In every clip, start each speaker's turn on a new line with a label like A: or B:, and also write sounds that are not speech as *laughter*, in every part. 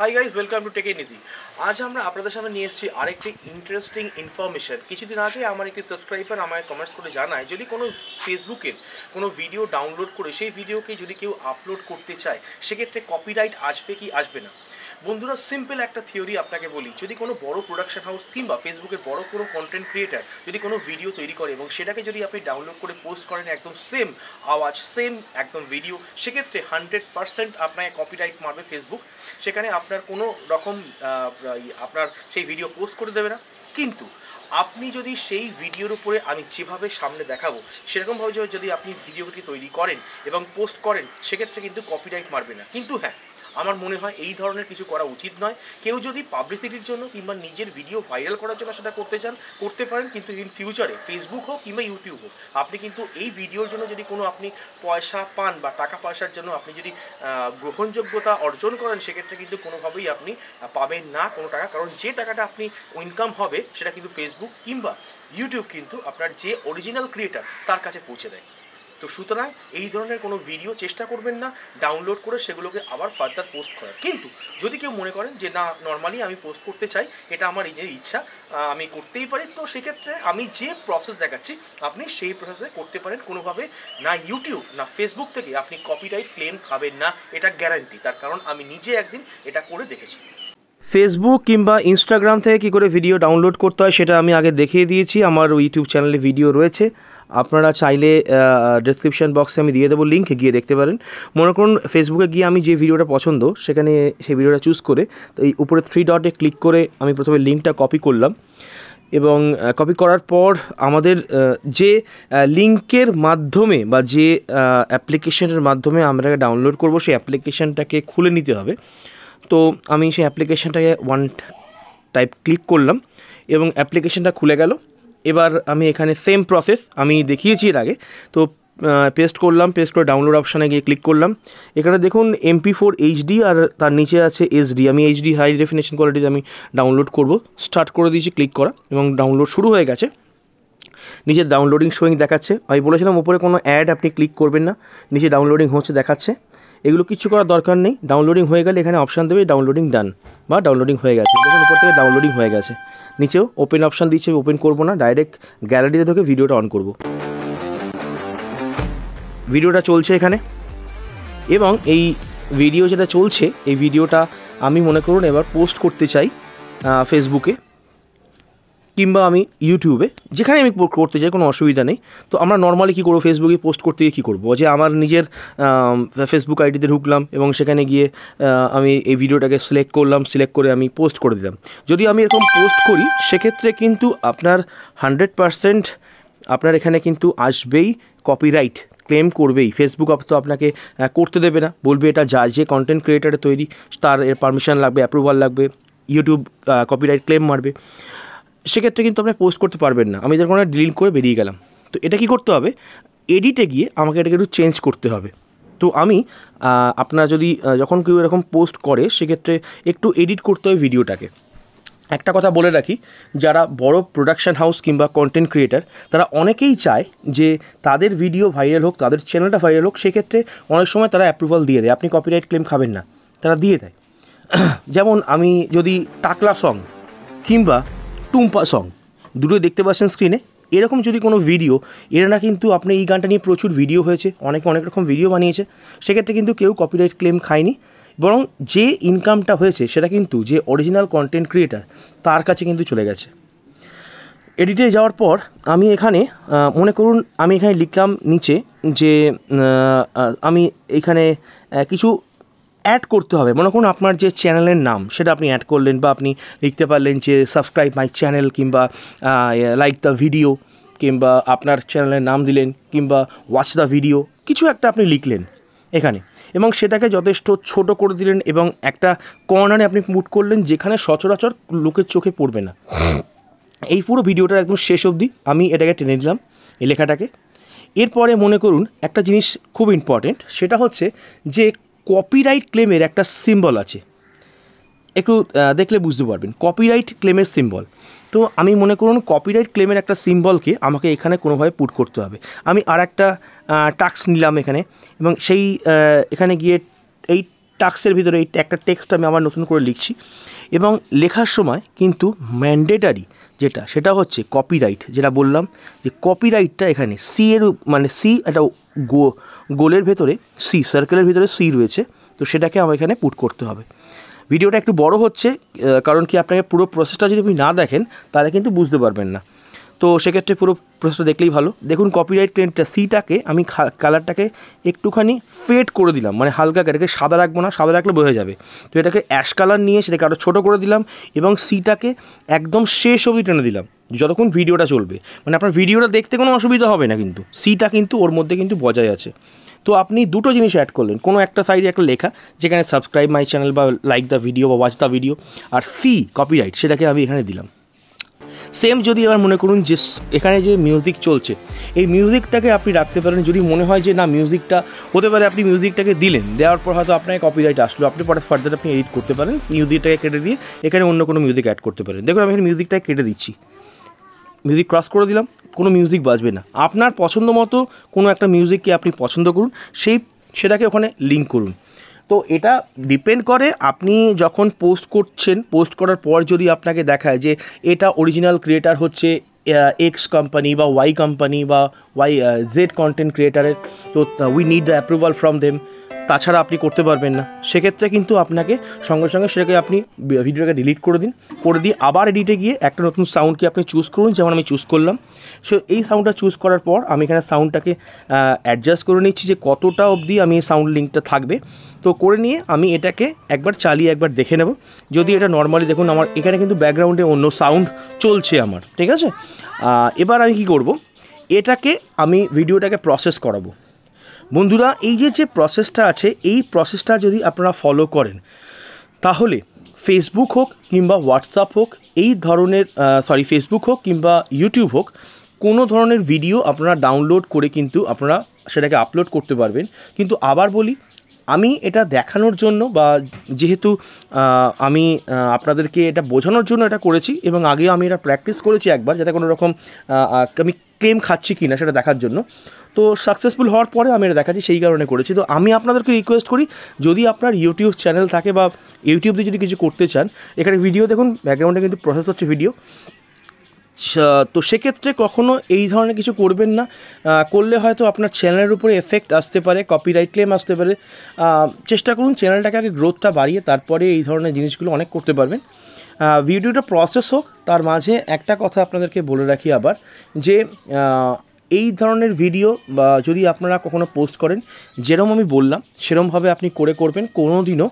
A: high guys welcome to Tech Easy আজ আমরা আপনাদের সামনে নিয়ে এসেছি আরেকটি ইন্টারেস্টিং ইনফরমেশন কিছুদিন আগে আমার একটি সাবস্ক্রাইবার আমায় কমেন্টস করে জানায় যদি কোনো ফেসবুকের কোনো ভিডিও ডাউনলোড করে সেই ভিডিওকে যদি কেউ আপলোড করতে চায় সেক্ষেত্রে কপিরাইট আসবে কি আসবে না বন্ধুরা সিম্পল একটা থিওরি আপনাকে বলি যদি কোনো বড় প্রোডাকশন হাউস কিংবা ফেসবুকের বড় কোনো কন্টেন্ট ক্রিয়েটার যদি কোনো ভিডিও তৈরি করে এবং সেটাকে যদি আপনি ডাউনলোড করে পোস্ট করেন একদম সেম আওয়াজ সেম একদম ভিডিও সেক্ষেত্রে হান্ড্রেড পার্সেন্ট আপনাকে কপিরাইট মারবে ফেসবুক সেখানে আপনার কোনো রকম ইয়ে, আপনার সেই ভিডিও পোস্ট করে দেবে না কিন্তু আপনি যদি সেই ভিডিওর উপরে আমি যেভাবে সামনে দেখাবো সেরকমভাবে যদি আপনি ভিডিওটি তৈরি করেন এবং পোস্ট করেন সেক্ষেত্রে কিন্তু কপিরাইট মারবে না কিন্তু হ্যাঁ আমার মনে হয় এই ধরনের কিছু করা উচিত নয় কেউ যদি পাবলিসিটির জন্য কিংবা নিজের ভিডিও ভাইরাল করার জন্য সেটা করতে চান করতে পারেন কিন্তু ইন ফিউচারে ফেসবুক হোক কিংবা ইউটিউব হোক আপনি কিন্তু এই ভিডিওর জন্য যদি কোনো আপনি পয়সা পান বা টাকা পয়সার জন্য আপনি যদি গ্রহণযোগ্যতা অর্জন করেন সেক্ষেত্রে কিন্তু কোনোভাবেই আপনি পাবেন না কোনো টাকা কারণ যে টাকাটা আপনি ইনকাম হবে সেটা কিন্তু ফেসবুক কিংবা ইউটিউব কিন্তু আপনার যে অরিজিনাল ক্রিয়েটার তার কাছে পৌঁছে দেয় তো সুতরাং এই ধরনের কোনো ভিডিও চেষ্টা করবেন না ডাউনলোড করে সেগুলোকে আবার ফার্দার পোস্ট করার কিন্তু যদি কেউ মনে করেন যে না নর্মালি আমি পোস্ট করতে চাই এটা আমার নিজের ইচ্ছা আমি করতেই পারি তো সেক্ষেত্রে আমি যে প্রসেস দেখাচ্ছি আপনি সেই প্রসেসে করতে পারেন কোনোভাবে না ইউটিউব না ফেসবুক থেকে আপনি কপিরাইট ক্লেম খাবেন না এটা গ্যারান্টি তার কারণ আমি নিজে একদিন এটা করে দেখেছি ফেসবুক কিংবা ইনস্টাগ্রাম থেকে কি করে ভিডিও ডাউনলোড করতে হয় সেটা আমি আগে দেখিয়ে দিয়েছি আমার ইউটিউব চ্যানেলে ভিডিও রয়েছে আপনারা চাইলে ডিসক্রিপশান বক্সে আমি দিয়ে দেবো লিঙ্ক গিয়ে দেখতে পারেন মনে করুন ফেসবুকে গিয়ে আমি যে ভিডিওটা পছন্দ সেখানে সেই ভিডিওটা চুজ করে তো এই উপরে থ্রি ডটে ক্লিক করে আমি প্রথমে লিঙ্কটা কপি করলাম এবং কপি করার পর আমাদের যে লিঙ্কের মাধ্যমে বা যে অ্যাপ্লিকেশনের মাধ্যমে আমরা ডাউনলোড করব সেই অ্যাপ্লিকেশানটাকে খুলে নিতে হবে তো আমি সেই অ্যাপ্লিকেশানটাকে ওয়ান টাইপ ক্লিক করলাম এবং অ্যাপ্লিকেশানটা খুলে গেল এবার আমি এখানে সেম প্রসেস আমি দেখিয়েছি এর আগে তো পেস্ট করলাম পেস্ট করে ডাউনলোড অপশানে গিয়ে ক্লিক করলাম এখানে দেখুন এমপি ফোর এইচডি আর তার নিচে আছে এসডি আমি এইচডি হাই ডেফিনেশন কোয়ালিটিতে আমি ডাউনলোড করব স্টার্ট করে দিয়েছি ক্লিক করা এবং ডাউনলোড শুরু হয়ে গেছে নিচে ডাউনলোডিং শোয়িং দেখাচ্ছে আমি বলেছিলাম উপরে কোনো অ্যাড আপনি ক্লিক করবেন না নিচে ডাউনলোডিং হচ্ছে দেখাচ্ছে এগুলো কিছু করার দরকার নেই ডাউনলোডিং হয়ে গেলে এখানে অপশান দেবে ডাউনলোডিং ডান বা ডাউনলোডিং হয়ে গেছে দেখুন উপর থেকে ডাউনলোডিং হয়ে গেছে নিচেও ওপেন অপশান দিচ্ছে ওপেন করবো না ডাইরেক্ট গ্যালারিতে ঢুকে ভিডিওটা অন করব ভিডিওটা চলছে এখানে এবং এই ভিডিও যেটা চলছে এই ভিডিওটা আমি মনে করুন এবার পোস্ট করতে চাই ফেসবুকে কিংবা আমি ইউটিউবে যেখানে আমি করতে চাই কোনো অসুবিধা নেই তো আমরা নর্মালি কী করবো ফেসবুকে পোস্ট করতে গিয়ে কী করবো যে আমার নিজের ফেসবুক আইডিতে ঢুকলাম এবং সেখানে গিয়ে আমি এই ভিডিওটাকে সিলেক্ট করলাম সিলেক্ট করে আমি পোস্ট করে দিলাম যদি আমি এরকম পোস্ট করি সেক্ষেত্রে কিন্তু আপনার হান্ড্রেড পারসেন্ট আপনার এখানে কিন্তু আসবেই কপিরাইট ক্লেম করবেই ফেসবুক তো আপনাকে করতে দেবে না বলবে এটা যা যে কন্টেন্ট ক্রিয়েটারের তৈরি তার এর পারমিশন লাগবে অ্যাপ্রুভাল লাগবে ইউটিউব কপিরাইট ক্লেম মারবে সেক্ষেত্রে কিন্তু আপনি পোস্ট করতে পারবেন না আমি যার কোনো ডিলিট করে বেরিয়ে গেলাম তো এটা কি করতে হবে এডিটে গিয়ে আমাকে এটাকে একটু চেঞ্জ করতে হবে তো আমি আপনারা যদি যখন কেউ এরকম পোস্ট করে সেক্ষেত্রে একটু এডিট করতে হয় ভিডিওটাকে একটা কথা বলে রাখি যারা বড় প্রোডাকশান হাউস কিংবা কন্টেন্ট ক্রিয়েটার তারা অনেকেই চায় যে তাদের ভিডিও ভাইরাল হোক তাদের চ্যানেলটা ভাইরাল হোক সেক্ষেত্রে অনেক সময় তারা অ্যাপ্রুভাল দিয়ে দেয় আপনি কপিরাইট ক্লেম খাবেন না তারা দিয়ে দেয় *clears throat* যেমন আমি যদি টাকলা সং কিংবা টুম্পা সং দুটোই দেখতে পাচ্ছেন স্ক্রিনে এরকম যদি কোনো ভিডিও এরা কিন্তু আপনি এই গানটা নিয়ে প্রচুর ভিডিও হয়েছে অনেকে অনেক রকম ভিডিও বানিয়েছে সেক্ষেত্রে কিন্তু কেউ কপিরাইট ক্লেম খায়নি বরং যে ইনকামটা হয়েছে সেটা কিন্তু যে অরিজিনাল কন্টেন্ট ক্রিয়েটার তার কাছে কিন্তু চলে গেছে এডিটে যাওয়ার পর আমি এখানে মনে করুন আমি এখানে লিখলাম নিচে যে আমি এখানে কিছু অ্যাড করতে হবে মনে করুন আপনার যে চ্যানেলের নাম সেটা আপনি অ্যাড করলেন বা আপনি লিখতে পারলেন যে সাবস্ক্রাইব মাই চ্যানেল কিংবা লাইক দ্য ভিডিও কিংবা আপনার চ্যানেলের নাম দিলেন কিংবা ওয়াচ দ্য ভিডিও কিছু একটা আপনি লিখলেন এখানে এবং সেটাকে যথেষ্ট ছোট করে দিলেন এবং একটা কর্নারে আপনি মুট করলেন যেখানে সচরাচর লোকের চোখে পড়বে না এই পুরো ভিডিওটার একদম শেষ অবধি আমি এটাকে টেনে নিলাম এই লেখাটাকে এরপরে মনে করুন একটা জিনিস খুব ইম্পর্টেন্ট সেটা হচ্ছে যে কপিরাইট ক্লেমের একটা সিম্বল আছে একটু দেখলে বুঝতে পারবেন কপিরাইট ক্লেমের সিম্বল তো আমি মনে করুন কপিরাইট ক্লেমের একটা সিম্বলকে আমাকে এখানে কোনোভাবে পুট করতে হবে আমি আর একটা টাক্স নিলাম এখানে এবং সেই এখানে গিয়ে এই টাক্সের ভিতরে এই একটা টেক্সট আমি আবার নতুন করে লিখছি এবং লেখার সময় কিন্তু ম্যান্ডেটারি যেটা সেটা হচ্ছে কপিরাইট যেটা বললাম যে কপিরাইটটা এখানে সি এর মানে সি একটা গো গোলের ভেতরে সি সার্কেলের ভিতরে সি রয়েছে তো সেটাকে আমার এখানে পুট করতে হবে ভিডিওটা একটু বড় হচ্ছে কারণ কি আপনাকে পুরো প্রসেসটা যদি আপনি না দেখেন তাহলে কিন্তু বুঝতে পারবেন না তো সেক্ষেত্রে পুরো প্রসেসটা দেখলেই ভালো দেখুন কপিরাইট ক্লেমটা সিটাকে আমি কালারটাকে একটুখানি ফেড করে দিলাম মানে হালকা এটাকে সাদা রাখবো না সাদা রাখলে বোঝা যাবে তো এটাকে অ্যাশ কালার নিয়ে সেটাকে আরও ছোটো করে দিলাম এবং সিটাকে একদম শেষ অবধি টেনে দিলাম যতক্ষণ ভিডিওটা চলবে মানে আপনার ভিডিওটা দেখতে কোনো অসুবিধা হবে না কিন্তু সিটা কিন্তু ওর মধ্যে কিন্তু বজায় আছে তো আপনি দুটো জিনিস অ্যাড করলেন কোনো একটা সাইডে একটা লেখা যেখানে সাবস্ক্রাইব মাই চ্যানেল বা লাইক দ্য ভিডিও বা ওয়াচ দ্য ভিডিও আর সি কপিরাইট সেটাকে আমি এখানে দিলাম সেম যদি এবার মনে করুন যে এখানে যে মিউজিক চলছে এই মিউজিকটাকে আপনি রাখতে পারেন যদি মনে হয় যে না মিউজিকটা হতে পারে আপনি মিউজিকটাকে দিলেন দেওয়ার পর হয়তো আপনার কপিরাইট আসলো আপনি পরে ফার্দার আপনি এডিট করতে পারেন মিউজিকটাকে কেটে দিয়ে এখানে অন্য কোনো মিউজিক অ্যাড করতে পারেন দেখুন আমি এখানে মিউজিকটাকে কেটে দিচ্ছি মিউজিক ক্রস করে দিলাম কোনো মিউজিক বাজবে না আপনার পছন্দ মতো কোনো একটা মিউজিককে আপনি পছন্দ করুন সেই সেটাকে ওখানে লিঙ্ক করুন তো এটা ডিপেন্ড করে আপনি যখন পোস্ট করছেন পোস্ট করার পর যদি আপনাকে দেখায় যে এটা অরিজিনাল ক্রিয়েটার হচ্ছে এক্স কোম্পানি বা ওয়াই কোম্পানি বা ওয়াই জেড কন্টেন্ট ক্রিয়েটারের তো we need the approval from them তাছাড়া আপনি করতে পারবেন না সেক্ষেত্রে কিন্তু আপনাকে সঙ্গে সঙ্গে সেটাকে আপনি ভিডিওটাকে ডিলিট করে দিন করে দিয়ে আবার এডিটে গিয়ে একটা নতুন সাউন্ডকে আপনি চুজ করুন যেমন আমি চুজ করলাম সো এই সাউন্ডটা চুজ করার পর আমি এখানে সাউন্ডটাকে অ্যাডজাস্ট করে নিচ্ছি যে কতটা অবধি আমি এই সাউন্ড লিঙ্কটা থাকবে তো করে নিয়ে আমি এটাকে একবার চালিয়ে একবার দেখে নেব যদি এটা নর্মালি দেখুন আমার এখানে কিন্তু ব্যাকগ্রাউন্ডে অন্য সাউন্ড চলছে আমার ঠিক আছে এবার আমি কি করব এটাকে আমি ভিডিওটাকে প্রসেস করাবো বন্ধুরা এই যে যে প্রসেসটা আছে এই প্রসেসটা যদি আপনারা ফলো করেন তাহলে ফেসবুক হোক কিংবা হোয়াটসঅ্যাপ হোক এই ধরনের সরি ফেসবুক হোক কিংবা ইউটিউব হোক কোনো ধরনের ভিডিও আপনারা ডাউনলোড করে কিন্তু আপনারা সেটাকে আপলোড করতে পারবেন কিন্তু আবার বলি আমি এটা দেখানোর জন্য বা যেহেতু আমি আপনাদেরকে এটা বোঝানোর জন্য এটা করেছি এবং আগেও আমি এটা প্র্যাকটিস করেছি একবার যাতে কোনো রকম আমি ক্লেম খাচ্ছি কি না সেটা দেখার জন্য তো সাকসেসফুল হওয়ার পরে আমি এটা দেখাচ্ছি সেই কারণে করেছি তো আমি আপনাদেরকে রিকোয়েস্ট করি যদি আপনার ইউটিউব চ্যানেল থাকে বা ইউটিউব দিয়ে যদি কিছু করতে চান এখানে ভিডিও দেখুন ব্যাকগ্রাউন্ডে কিন্তু প্রসেস হচ্ছে ভিডিও তো সেক্ষেত্রে কখনও এই ধরনের কিছু করবেন না করলে হয়তো আপনার চ্যানেলের উপরে এফেক্ট আসতে পারে কপিরাইট ক্লেম আসতে পারে চেষ্টা করুন চ্যানেলটাকে আগে গ্রোথটা বাড়িয়ে তারপরে এই ধরনের জিনিসগুলো অনেক করতে পারবেন ভিডিওটা প্রসেস হোক তার মাঝে একটা কথা আপনাদেরকে বলে রাখি আবার যে এই ধরনের ভিডিও বা যদি আপনারা কখনো পোস্ট করেন যেরম আমি বললাম সেরমভাবে আপনি করে করবেন কোনো দিনও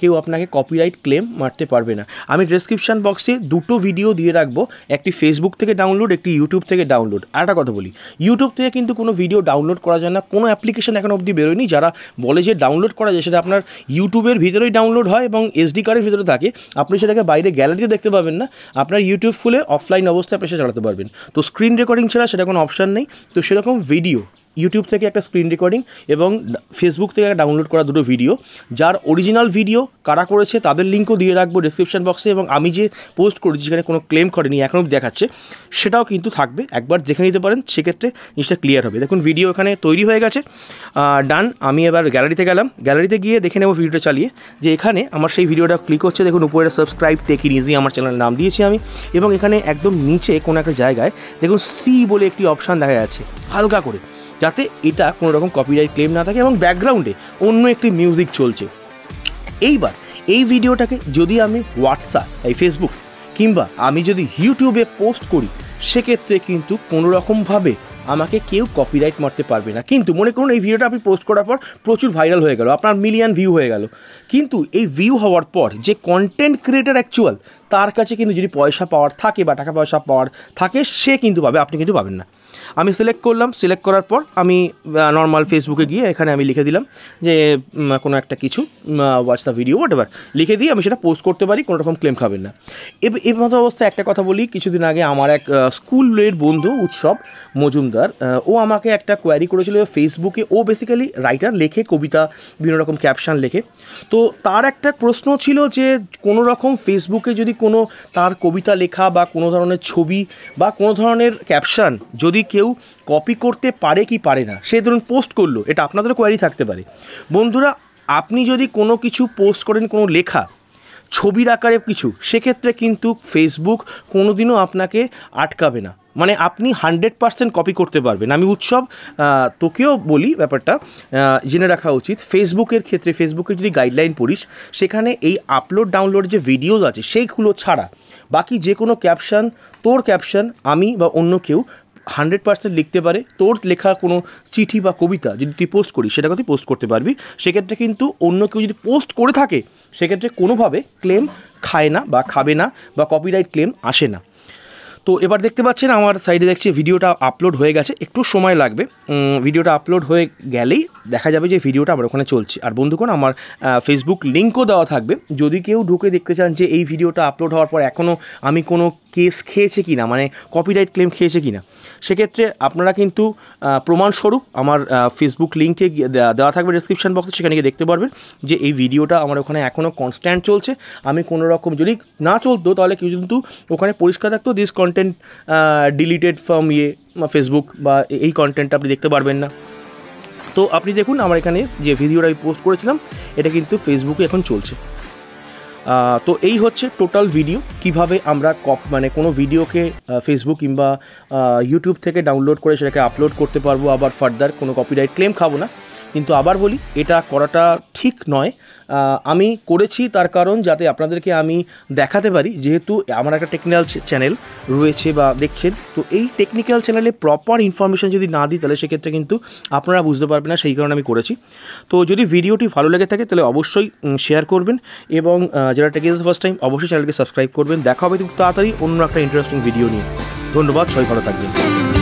A: কেউ আপনাকে কপিরাইট ক্লেম মারতে পারবে না আমি ডিসক্রিপশান বক্সে দুটো ভিডিও দিয়ে রাখবো একটি ফেসবুক থেকে ডাউনলোড একটি ইউটিউব থেকে ডাউনলোড আর একটা কথা বলি ইউটিউব থেকে কিন্তু কোনো ভিডিও ডাউনলোড করা যায় না কোনো অ্যাপ্লিকেশান এখন অবধি বেরোয়নি যারা বলে যে ডাউনলোড করা যায় সেটা আপনার ইউটিউবের ভিতরেই ডাউনলোড হয় এবং এসডি কার্ডের ভিতরে থাকে আপনি সেটাকে বাইরে গ্যালারিতে দেখতে পাবেন না আপনার ইউটিউব খুলে অফলাইন অবস্থায় আপনি সেটা চালাতে পারবেন তো স্ক্রিন রেকর্ডিং ছাড়া সেটা কোনো অপশান নেই তো সেরকম ভিডিও ইউটিউব থেকে একটা স্ক্রিন রেকর্ডিং এবং ফেসবুক থেকে ডাউনলোড করা দুটো ভিডিও যার অরিজিনাল ভিডিও কারা করেছে তাদের লিঙ্কও দিয়ে রাখবো ডিসক্রিপশান বক্সে এবং আমি যে পোস্ট করেছি সেখানে কোনো ক্লেম করেনি এখনও দেখাচ্ছে সেটাও কিন্তু থাকবে একবার দেখে নিতে পারেন সেক্ষেত্রে জিনিসটা ক্লিয়ার হবে দেখুন ভিডিও এখানে তৈরি হয়ে গেছে ডান আমি এবার গ্যালারিতে গেলাম গ্যালারিতে গিয়ে দেখে নেবো ভিডিওটা চালিয়ে যে এখানে আমার সেই ভিডিওটা ক্লিক হচ্ছে দেখুন উপরে সাবস্ক্রাইব টেক ইন ইজি আমার চ্যানেলের নাম দিয়েছি আমি এবং এখানে একদম নিচে কোনো একটা জায়গায় দেখুন সি বলে একটি অপশান দেখা যাচ্ছে হালকা করে যাতে এটা কোনো রকম কপিরাইট ক্লেম না থাকে এবং ব্যাকগ্রাউন্ডে অন্য একটি মিউজিক চলছে এইবার এই ভিডিওটাকে যদি আমি হোয়াটসঅ্যাপ এই ফেসবুক কিংবা আমি যদি ইউটিউবে পোস্ট করি সেক্ষেত্রে কিন্তু কোনো রকমভাবে আমাকে কেউ কপিরাইট মারতে পারবে না কিন্তু মনে করুন এই ভিডিওটা আপনি পোস্ট করার পর প্রচুর ভাইরাল হয়ে গেল আপনার মিলিয়ন ভিউ হয়ে গেল কিন্তু এই ভিউ হওয়ার পর যে কন্টেন্ট ক্রিয়েটার অ্যাকচুয়াল তার কাছে কিন্তু যদি পয়সা পাওয়ার থাকে বা টাকা পয়সা পাওয়ার থাকে সে কিন্তু পাবে আপনি কিন্তু পাবেন না আমি সিলেক্ট করলাম সিলেক্ট করার পর আমি নর্মাল ফেসবুকে গিয়ে এখানে আমি লিখে দিলাম যে কোনো একটা কিছু watch the video whatever লিখে দিয়ে আমি সেটা পোস্ট করতে পারি কোনো রকম ক্লেম খাবেন না এই মতো অবস্থায় একটা কথা বলি কিছুদিন আগে আমার এক স্কুলের বন্ধু উৎসব মজুমদার ও আমাকে একটা কোয়ারি করেছিল ফেসবুকে ও বেসিক্যালি রাইটার লেখে কবিতা বিভিন্ন রকম ক্যাপশান লেখে তো তার একটা প্রশ্ন ছিল যে কোনো রকম ফেসবুকে যদি কোনো তার কবিতা লেখা বা কোনো ধরনের ছবি বা কোনো ধরনের ক্যাপশান যদি যদি কেউ কপি করতে পারে কি পারে না সে ধরুন পোস্ট করলো এটা আপনাদেরও কোয়ারি থাকতে পারে বন্ধুরা আপনি যদি কোনো কিছু পোস্ট করেন কোনো লেখা ছবির আকারে কিছু সেক্ষেত্রে কিন্তু ফেসবুক কোনোদিনও আপনাকে আটকাবে না মানে আপনি হান্ড্রেড পার্সেন্ট কপি করতে পারবেন আমি উৎসব তোকেও বলি ব্যাপারটা জেনে রাখা উচিত ফেসবুকের ক্ষেত্রে ফেসবুকে যদি গাইডলাইন পড়িস সেখানে এই আপলোড ডাউনলোড যে ভিডিওজ আছে সেইগুলো ছাড়া বাকি যে কোনো ক্যাপশান তোর ক্যাপশান আমি বা অন্য কেউ হান্ড্রেড পার্সেন্ট লিখতে পারে তোর লেখা কোনো চিঠি বা কবিতা যদি তুই পোস্ট করিস সেটাকে তুই পোস্ট করতে পারবি সেক্ষেত্রে কিন্তু অন্য কেউ যদি পোস্ট করে থাকে সেক্ষেত্রে কোনোভাবে ক্লেম খায় না বা খাবে না বা কপিরাইট ক্লেম আসে না তো এবার দেখতে পাচ্ছেন আমার সাইডে দেখছি ভিডিওটা আপলোড হয়ে গেছে একটু সময় লাগবে ভিডিওটা আপলোড হয়ে গেলেই দেখা যাবে যে ভিডিওটা আমার ওখানে চলছে আর বন্ধুগণ আমার ফেসবুক লিঙ্কও দেওয়া থাকবে যদি কেউ ঢুকে দেখতে চান যে এই ভিডিওটা আপলোড হওয়ার পর এখনও আমি কোনো কেস খেয়েছে কি না মানে কপিরাইট ক্লেম খেয়েছে কি না সেক্ষেত্রে আপনারা কিন্তু প্রমাণস্বরূপ আমার ফেসবুক লিঙ্কে দেওয়া থাকবে ডিসক্রিপশান বক্সে সেখানে গিয়ে দেখতে পারবেন যে এই ভিডিওটা আমার ওখানে এখনও কনস্ট্যান্ট চলছে আমি কোনো রকম যদি না চলতো তাহলে কিন্তু ওখানে পরিষ্কার থাকতো ডিসকন কন্টেন্ট ডিলিটেড ফ্রম ইয়ে ফেসবুক বা এই কন্টেন্টটা আপনি দেখতে পারবেন না তো আপনি দেখুন আমার এখানে যে ভিডিওটা আমি পোস্ট করেছিলাম এটা কিন্তু ফেসবুকে এখন চলছে তো এই হচ্ছে টোটাল ভিডিও কিভাবে আমরা কপ মানে কোনো ভিডিওকে ফেসবুক কিংবা ইউটিউব থেকে ডাউনলোড করে সেটাকে আপলোড করতে পারবো আবার ফার্দার কোনো কপিরাইট ক্লেম খাবো না কিন্তু আবার বলি এটা করাটা ঠিক নয় আমি করেছি তার কারণ যাতে আপনাদেরকে আমি দেখাতে পারি যেহেতু আমার একটা টেকনিক্যাল চ্যানেল রয়েছে বা দেখছেন তো এই টেকনিক্যাল চ্যানেলে প্রপার ইনফরমেশান যদি না দিই তাহলে সেক্ষেত্রে কিন্তু আপনারা বুঝতে পারবেন না সেই কারণে আমি করেছি তো যদি ভিডিওটি ভালো লেগে থাকে তাহলে অবশ্যই শেয়ার করবেন এবং যারা টেকনিক্যাল ফার্স্ট টাইম অবশ্যই চ্যানেলকে সাবস্ক্রাইব করবেন দেখা হবে খুব তাড়াতাড়ি অন্য একটা ইন্টারেস্টিং ভিডিও নিয়ে ধন্যবাদ সবাই ভালো থাকবেন